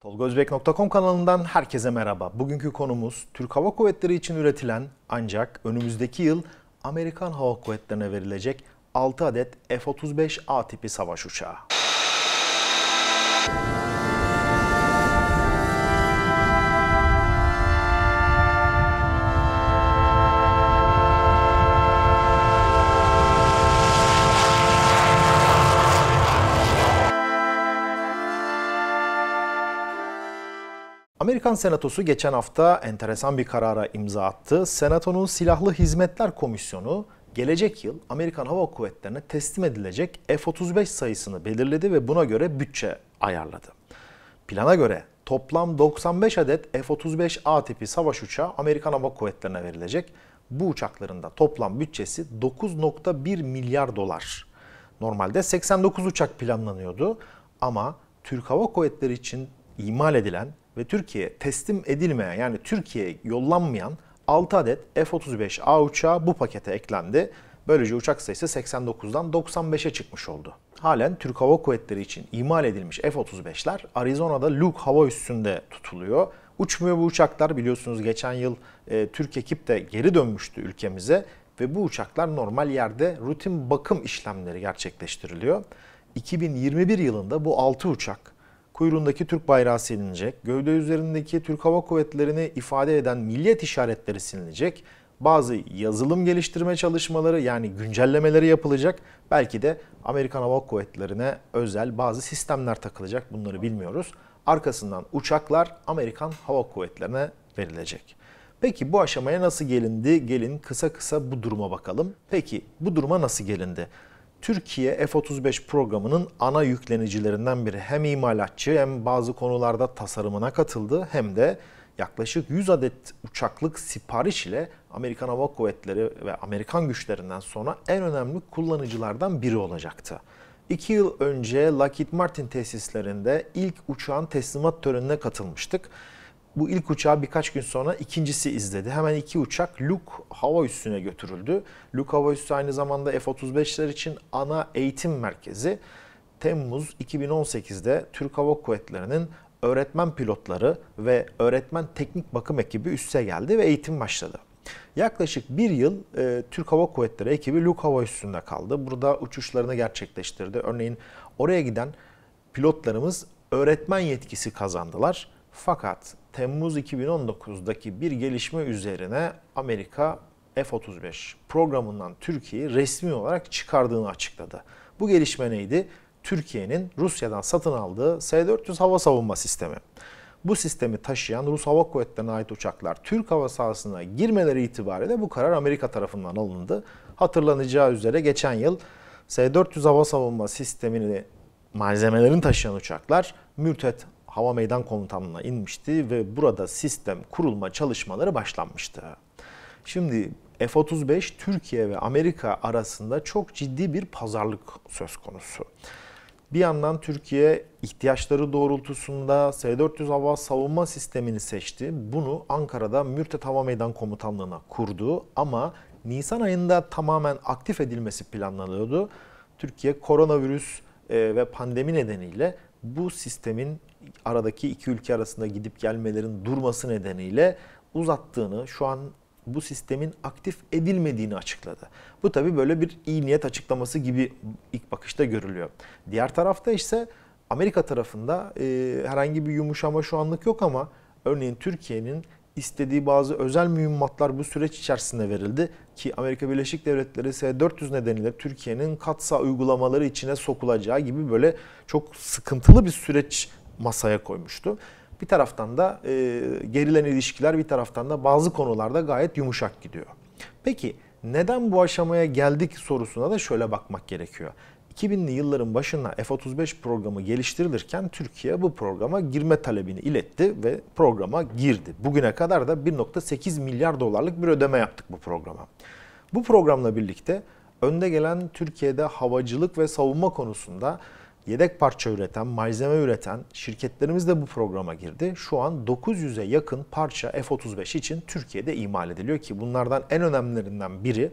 Tolgozbek.com kanalından herkese merhaba. Bugünkü konumuz Türk Hava Kuvvetleri için üretilen ancak önümüzdeki yıl Amerikan Hava Kuvvetleri'ne verilecek 6 adet F-35A tipi savaş uçağı. Amerikan Senatosu geçen hafta enteresan bir karara imza attı. Senatonun Silahlı Hizmetler Komisyonu gelecek yıl Amerikan Hava Kuvvetleri'ne teslim edilecek F-35 sayısını belirledi ve buna göre bütçe ayarladı. Plana göre toplam 95 adet F-35A tipi savaş uçağı Amerikan Hava Kuvvetleri'ne verilecek. Bu uçakların da toplam bütçesi 9.1 milyar dolar. Normalde 89 uçak planlanıyordu ama Türk Hava Kuvvetleri için imal edilen ve Türkiye teslim edilmeyen yani Türkiye'ye yollanmayan 6 adet F-35A uçağı bu pakete eklendi. Böylece uçak sayısı 89'dan 95'e çıkmış oldu. Halen Türk Hava Kuvvetleri için imal edilmiş F-35'ler Arizona'da Luke Hava Üssü'nde tutuluyor. Uçmuyor bu uçaklar biliyorsunuz geçen yıl e, Türk ekip de geri dönmüştü ülkemize ve bu uçaklar normal yerde rutin bakım işlemleri gerçekleştiriliyor. 2021 yılında bu 6 uçak kuyruğundaki Türk bayrağı silinecek, gövde üzerindeki Türk Hava Kuvvetleri'ni ifade eden milliyet işaretleri silinecek, bazı yazılım geliştirme çalışmaları yani güncellemeleri yapılacak. Belki de Amerikan Hava Kuvvetleri'ne özel bazı sistemler takılacak bunları bilmiyoruz. Arkasından uçaklar Amerikan Hava Kuvvetleri'ne verilecek. Peki bu aşamaya nasıl gelindi? Gelin kısa kısa bu duruma bakalım. Peki bu duruma nasıl gelindi? Türkiye F-35 programının ana yüklenicilerinden biri. Hem imalatçı hem bazı konularda tasarımına katıldı hem de yaklaşık 100 adet uçaklık sipariş ile Amerikan Hava Kuvvetleri ve Amerikan güçlerinden sonra en önemli kullanıcılardan biri olacaktı. İki yıl önce Lockheed Martin tesislerinde ilk uçağın teslimat törenine katılmıştık bu ilk uçağı birkaç gün sonra ikincisi izledi. Hemen iki uçak Luke hava üssüne götürüldü. Luke hava üssü aynı zamanda F-35'ler için ana eğitim merkezi. Temmuz 2018'de Türk Hava Kuvvetleri'nin öğretmen pilotları ve öğretmen teknik bakım ekibi üsse geldi ve eğitim başladı. Yaklaşık bir yıl e, Türk Hava Kuvvetleri ekibi Luke Hava Üssü'nde kaldı. Burada uçuşlarını gerçekleştirdi. Örneğin oraya giden pilotlarımız öğretmen yetkisi kazandılar fakat Temmuz 2019'daki bir gelişme üzerine Amerika F-35 programından Türkiye'yi resmi olarak çıkardığını açıkladı. Bu gelişme neydi? Türkiye'nin Rusya'dan satın aldığı S-400 hava savunma sistemi. Bu sistemi taşıyan Rus Hava Kuvvetleri'ne ait uçaklar Türk hava sahasına girmeleri itibariyle bu karar Amerika tarafından alındı. Hatırlanacağı üzere geçen yıl S-400 hava savunma sistemini malzemelerini taşıyan uçaklar Mürtet hava meydan komutanlığına inmişti ve burada sistem kurulma çalışmaları başlanmıştı. Şimdi F-35 Türkiye ve Amerika arasında çok ciddi bir pazarlık söz konusu. Bir yandan Türkiye ihtiyaçları doğrultusunda S-400 hava savunma sistemini seçti. Bunu Ankara'da Mürtet Hava Meydan Komutanlığı'na kurdu ama Nisan ayında tamamen aktif edilmesi planlanıyordu. Türkiye koronavirüs e, ve pandemi nedeniyle bu sistemin aradaki iki ülke arasında gidip gelmelerin durması nedeniyle uzattığını, şu an bu sistemin aktif edilmediğini açıkladı. Bu tabi böyle bir iyi niyet açıklaması gibi ilk bakışta görülüyor. Diğer tarafta ise Amerika tarafında e, herhangi bir yumuşama şu anlık yok ama örneğin Türkiye'nin istediği bazı özel mühimmatlar bu süreç içerisinde verildi ki Amerika Birleşik Devletleri S-400 nedeniyle Türkiye'nin katsa uygulamaları içine sokulacağı gibi böyle çok sıkıntılı bir süreç masaya koymuştu. Bir taraftan da e, gerilen ilişkiler bir taraftan da bazı konularda gayet yumuşak gidiyor. Peki neden bu aşamaya geldik sorusuna da şöyle bakmak gerekiyor. 2000'li yılların başına F-35 programı geliştirilirken Türkiye bu programa girme talebini iletti ve programa girdi. Bugüne kadar da 1.8 milyar dolarlık bir ödeme yaptık bu programa. Bu programla birlikte önde gelen Türkiye'de havacılık ve savunma konusunda yedek parça üreten, malzeme üreten şirketlerimiz de bu programa girdi. Şu an 900'e yakın parça F-35 için Türkiye'de imal ediliyor ki bunlardan en önemlilerinden biri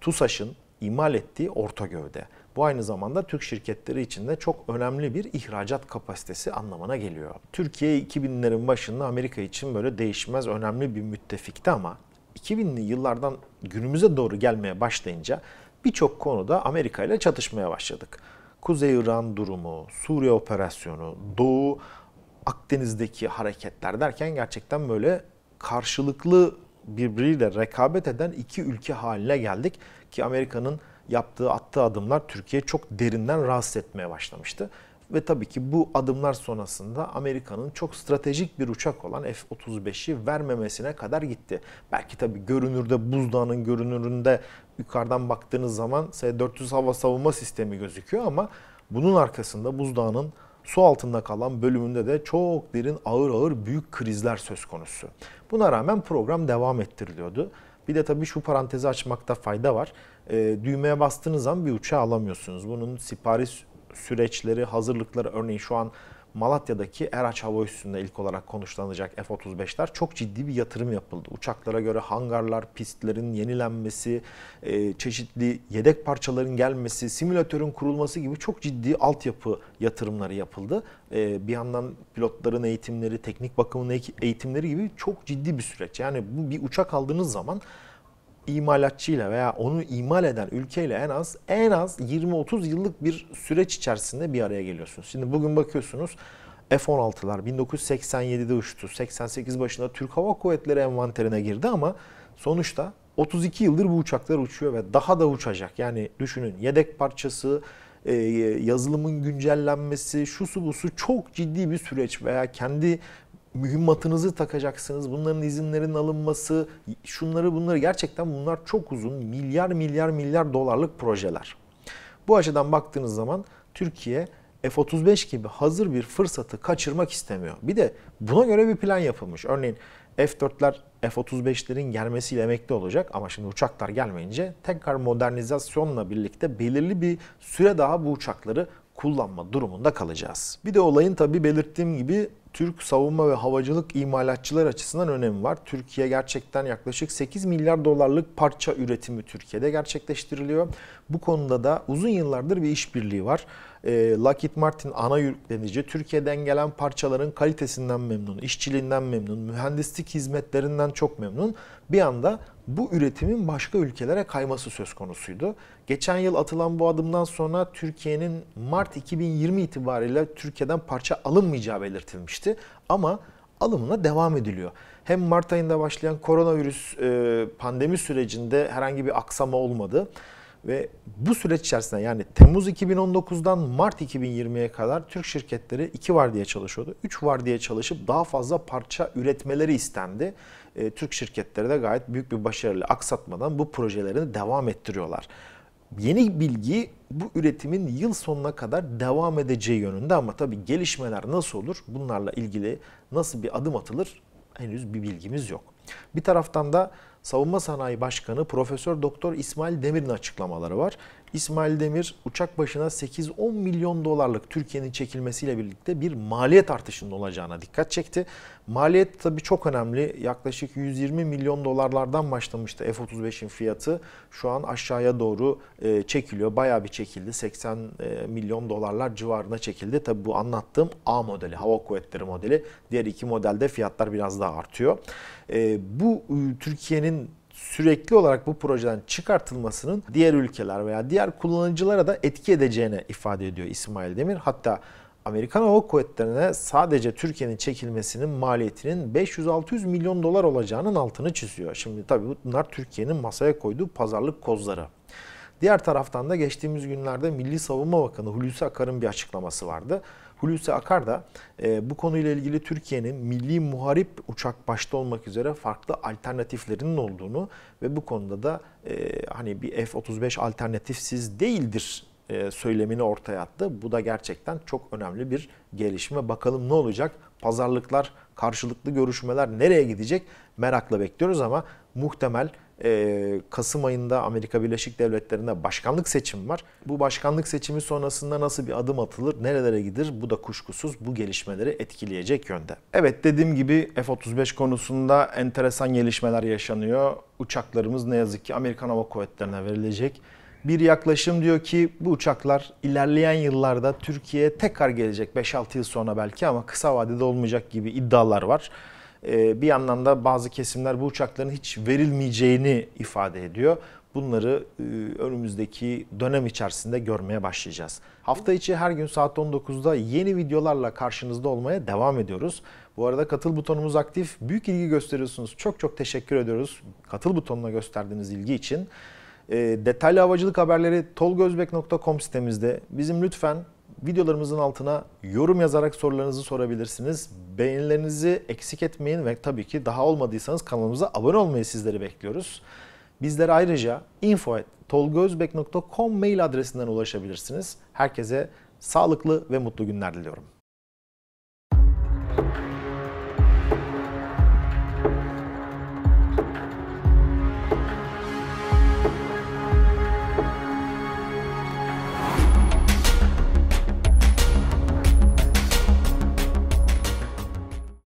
TUSAŞ'ın imal ettiği orta gövde. Bu aynı zamanda Türk şirketleri için de çok önemli bir ihracat kapasitesi anlamına geliyor. Türkiye 2000'lerin başında Amerika için böyle değişmez önemli bir müttefikti ama 2000'li yıllardan günümüze doğru gelmeye başlayınca birçok konuda Amerika ile çatışmaya başladık. Kuzey İran durumu, Suriye operasyonu, Doğu Akdeniz'deki hareketler derken gerçekten böyle karşılıklı birbiriyle rekabet eden iki ülke haline geldik ki Amerika'nın yaptığı, attığı adımlar Türkiye çok derinden rahatsız etmeye başlamıştı. Ve tabii ki bu adımlar sonrasında Amerika'nın çok stratejik bir uçak olan F-35'i vermemesine kadar gitti. Belki tabii görünürde buzdağının görünüründe yukarıdan baktığınız zaman S-400 hava savunma sistemi gözüküyor ama bunun arkasında buzdağının su altında kalan bölümünde de çok derin ağır ağır büyük krizler söz konusu. Buna rağmen program devam ettiriliyordu. Bir de tabii şu parantezi açmakta fayda var. E, düğmeye bastığınız zaman bir uçağı alamıyorsunuz. Bunun sipariş süreçleri, hazırlıkları örneğin şu an Malatya'daki Eraç Hava Üssü'nde ilk olarak konuşlanacak F-35'ler çok ciddi bir yatırım yapıldı. Uçaklara göre hangarlar, pistlerin yenilenmesi, e, çeşitli yedek parçaların gelmesi, simülatörün kurulması gibi çok ciddi altyapı yatırımları yapıldı. E, bir yandan pilotların eğitimleri, teknik bakımın eğitimleri gibi çok ciddi bir süreç. Yani bu bir uçak aldığınız zaman imalatçıyla veya onu imal eden ülkeyle en az en az 20-30 yıllık bir süreç içerisinde bir araya geliyorsunuz. Şimdi bugün bakıyorsunuz F-16'lar 1987'de uçtu. 88 başında Türk Hava Kuvvetleri envanterine girdi ama sonuçta 32 yıldır bu uçaklar uçuyor ve daha da uçacak. Yani düşünün yedek parçası, e, yazılımın güncellenmesi, şu su bu su çok ciddi bir süreç veya kendi mühimmatınızı takacaksınız. Bunların izinlerin alınması, şunları bunları gerçekten bunlar çok uzun milyar milyar milyar dolarlık projeler. Bu açıdan baktığınız zaman Türkiye F-35 gibi hazır bir fırsatı kaçırmak istemiyor. Bir de buna göre bir plan yapılmış. Örneğin F-4'ler F-35'lerin gelmesiyle emekli olacak ama şimdi uçaklar gelmeyince tekrar modernizasyonla birlikte belirli bir süre daha bu uçakları kullanma durumunda kalacağız. Bir de olayın tabi belirttiğim gibi Türk savunma ve havacılık imalatçılar açısından önemi var. Türkiye gerçekten yaklaşık 8 milyar dolarlık parça üretimi Türkiye'de gerçekleştiriliyor. Bu konuda da uzun yıllardır bir işbirliği var e, Lockheed Martin ana yüklenici Türkiye'den gelen parçaların kalitesinden memnun, işçiliğinden memnun, mühendislik hizmetlerinden çok memnun. Bir anda bu üretimin başka ülkelere kayması söz konusuydu. Geçen yıl atılan bu adımdan sonra Türkiye'nin Mart 2020 itibariyle Türkiye'den parça alınmayacağı belirtilmişti. Ama alımına devam ediliyor. Hem Mart ayında başlayan koronavirüs e, pandemi sürecinde herhangi bir aksama olmadı. Ve bu süreç içerisinde yani Temmuz 2019'dan Mart 2020'ye kadar Türk şirketleri 2 var diye çalışıyordu. 3 var diye çalışıp daha fazla parça üretmeleri istendi. E, Türk şirketleri de gayet büyük bir başarıyla aksatmadan bu projelerini devam ettiriyorlar. Yeni bilgi bu üretimin yıl sonuna kadar devam edeceği yönünde ama tabii gelişmeler nasıl olur? Bunlarla ilgili nasıl bir adım atılır? Henüz bir bilgimiz yok. Bir taraftan da Savunma Sanayi Başkanı Profesör Doktor İsmail Demir'in açıklamaları var. İsmail Demir uçak başına 8-10 milyon dolarlık Türkiye'nin çekilmesiyle birlikte bir maliyet artışının olacağına dikkat çekti. Maliyet tabii çok önemli. Yaklaşık 120 milyon dolarlardan başlamıştı F-35'in fiyatı. Şu an aşağıya doğru e, çekiliyor. Bayağı bir çekildi. 80 e, milyon dolarlar civarına çekildi. Tabii bu anlattığım A modeli, hava kuvvetleri modeli. Diğer iki modelde fiyatlar biraz daha artıyor. E, bu Türkiye'nin sürekli olarak bu projeden çıkartılmasının diğer ülkeler veya diğer kullanıcılara da etki edeceğini ifade ediyor İsmail Demir. Hatta Amerikan Hava Kuvvetleri'ne sadece Türkiye'nin çekilmesinin maliyetinin 500-600 milyon dolar olacağının altını çiziyor. Şimdi tabii bunlar Türkiye'nin masaya koyduğu pazarlık kozları. Diğer taraftan da geçtiğimiz günlerde Milli Savunma Bakanı Hulusi Akar'ın bir açıklaması vardı. Hulusi Akar da e, bu konuyla ilgili Türkiye'nin milli muharip uçak başta olmak üzere farklı alternatiflerinin olduğunu ve bu konuda da e, hani bir F-35 alternatifsiz değildir e, söylemini ortaya attı. Bu da gerçekten çok önemli bir gelişme. Bakalım ne olacak? Pazarlıklar, karşılıklı görüşmeler nereye gidecek? Merakla bekliyoruz ama muhtemel ee, Kasım ayında Amerika Birleşik Devletleri'nde başkanlık seçimi var. Bu başkanlık seçimi sonrasında nasıl bir adım atılır, nerelere gidir bu da kuşkusuz bu gelişmeleri etkileyecek yönde. Evet dediğim gibi F-35 konusunda enteresan gelişmeler yaşanıyor. Uçaklarımız ne yazık ki Amerikan Hava Kuvvetleri'ne verilecek. Bir yaklaşım diyor ki bu uçaklar ilerleyen yıllarda Türkiye'ye tekrar gelecek 5-6 yıl sonra belki ama kısa vadede olmayacak gibi iddialar var. Ee, bir yandan da bazı kesimler bu uçakların hiç verilmeyeceğini ifade ediyor. Bunları e, önümüzdeki dönem içerisinde görmeye başlayacağız. Hafta içi her gün saat 19'da yeni videolarla karşınızda olmaya devam ediyoruz. Bu arada katıl butonumuz aktif. Büyük ilgi gösteriyorsunuz. Çok çok teşekkür ediyoruz katıl butonuna gösterdiğiniz ilgi için. Ee, detaylı havacılık haberleri tolgozbek.com sitemizde. Bizim lütfen videolarımızın altına yorum yazarak sorularınızı sorabilirsiniz. Beğenilerinizi eksik etmeyin ve tabii ki daha olmadıysanız kanalımıza abone olmayı sizleri bekliyoruz. Bizlere ayrıca info.tolgozbek.com mail adresinden ulaşabilirsiniz. Herkese sağlıklı ve mutlu günler diliyorum.